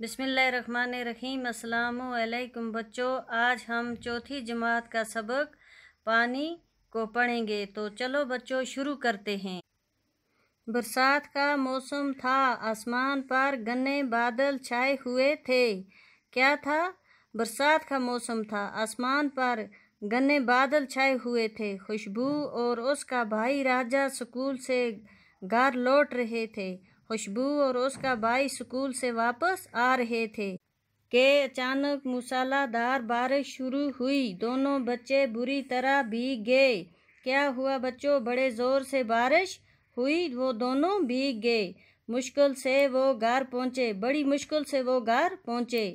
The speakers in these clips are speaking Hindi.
बिसमीम अल्लाम बच्चों आज हम चौथी जमात का सबक पानी को पढ़ेंगे तो चलो बच्चों शुरू करते हैं बरसात का मौसम था आसमान पर गन्ने बादल छाए हुए थे क्या था बरसात का मौसम था आसमान पर गन्ने बादल छाए हुए थे खुशबू और उसका भाई राजा स्कूल से घर लौट रहे थे खुशबू और उसका भाई स्कूल से वापस आ रहे थे कि अचानक मूसलाधार बारिश शुरू हुई दोनों बच्चे बुरी तरह भीग गए क्या हुआ बच्चों बड़े ज़ोर से बारिश हुई वो दोनों भीग गए मुश्किल से वो घर पहुँचे बड़ी मुश्किल से वो घर पहुँचे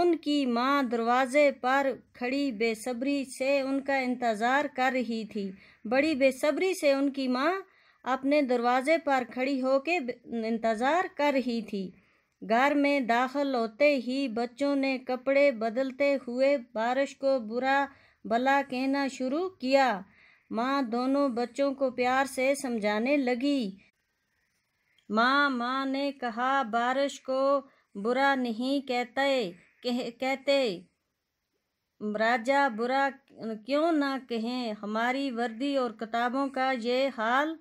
उनकी माँ दरवाजे पर खड़ी बेसब्री से उनका इंतज़ार कर रही थी बड़ी बेसब्री से उनकी माँ अपने दरवाजे पर खड़ी होकर इंतज़ार कर रही थी घर में दाखिल होते ही बच्चों ने कपड़े बदलते हुए बारिश को बुरा भला कहना शुरू किया माँ दोनों बच्चों को प्यार से समझाने लगी माँ माँ ने कहा बारिश को बुरा नहीं कहते कह, कहते राजा बुरा क्यों ना कहें हमारी वर्दी और किताबों का ये हाल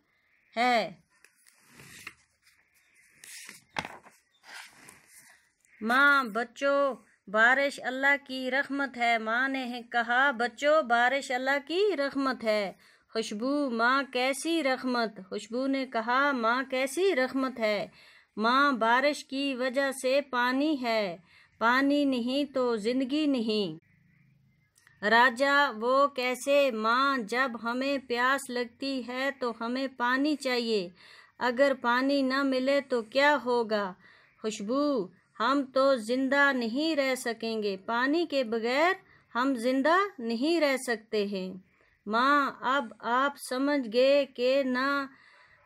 है माँ बच्चों बारिश अल्लाह की रहमत है माँ ने कहा बच्चों बारिश अल्लाह की रहमत है खुशबू माँ कैसी रहमत खुशबू ने कहा माँ कैसी रहमत है माँ बारिश की वजह से पानी है पानी नहीं तो ज़िंदगी नहीं राजा वो कैसे माँ जब हमें प्यास लगती है तो हमें पानी चाहिए अगर पानी न मिले तो क्या होगा खुशबू हम तो ज़िंदा नहीं रह सकेंगे पानी के बगैर हम ज़िंदा नहीं रह सकते हैं माँ अब आप समझ गए कि ना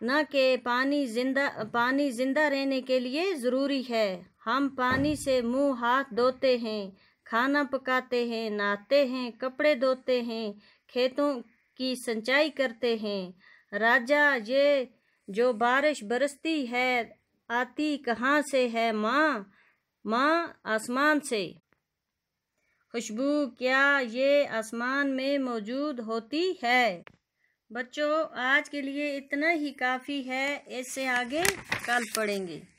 न के पानी जिंदा पानी जिंदा रहने के लिए ज़रूरी है हम पानी से मुंह हाथ धोते हैं खाना पकाते हैं नहाते हैं कपड़े धोते हैं खेतों की सिंचाई करते हैं राजा ये जो बारिश बरसती है आती कहाँ से है माँ माँ आसमान से खुशबू क्या ये आसमान में मौजूद होती है बच्चों आज के लिए इतना ही काफ़ी है इससे आगे कल पढ़ेंगे